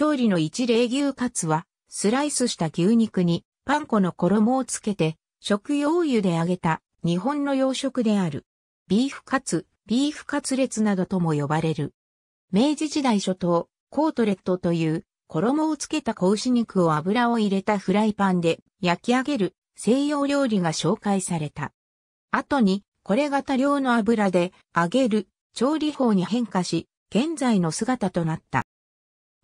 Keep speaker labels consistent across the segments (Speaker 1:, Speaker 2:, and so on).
Speaker 1: 調理の一例牛カツは、スライスした牛肉にパン粉の衣をつけて、食用油で揚げた日本の洋食である。ビーフカツ、ビーフカツレツなどとも呼ばれる。明治時代初頭、コートレットという衣をつけた子牛肉を油を入れたフライパンで焼き上げる西洋料理が紹介された。後に、これが多量の油で揚げる調理法に変化し、現在の姿となった。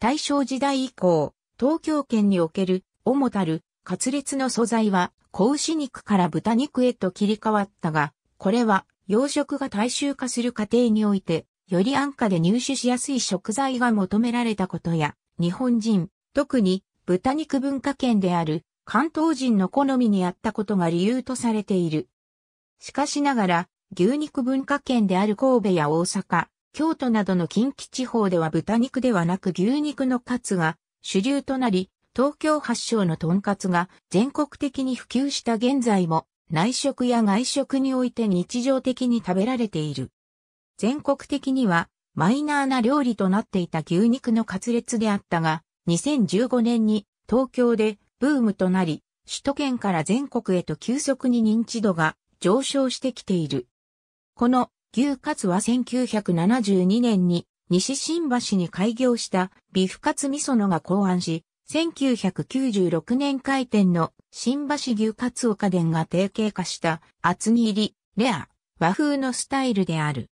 Speaker 1: 大正時代以降、東京圏における、主たる、カツレツの素材は、子牛肉から豚肉へと切り替わったが、これは、養殖が大衆化する過程において、より安価で入手しやすい食材が求められたことや、日本人、特に豚肉文化圏である関東人の好みにあったことが理由とされている。しかしながら、牛肉文化圏である神戸や大阪、京都などの近畿地方では豚肉ではなく牛肉のカツが主流となり、東京発祥のとんかつが全国的に普及した現在も内食や外食において日常的に食べられている。全国的にはマイナーな料理となっていた牛肉のカツレツであったが、2015年に東京でブームとなり、首都圏から全国へと急速に認知度が上昇してきている。この牛カツは1972年に西新橋に開業したビフカツ味噌のが考案し、1996年開店の新橋牛カツ岡電が定型化した厚切り、レア、和風のスタイルである。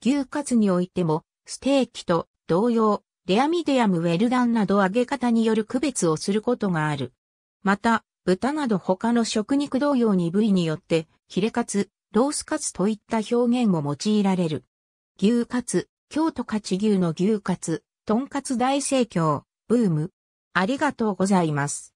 Speaker 1: 牛カツにおいても、ステーキと同様、レアミディアムウェルダンなど揚げ方による区別をすることがある。また、豚など他の食肉同様に部位によって、ヒレカツ、ロースカツといった表現も用いられる。牛カツ、京都カチ牛の牛カツ、とんかつ大盛況、ブーム。ありがとうございます。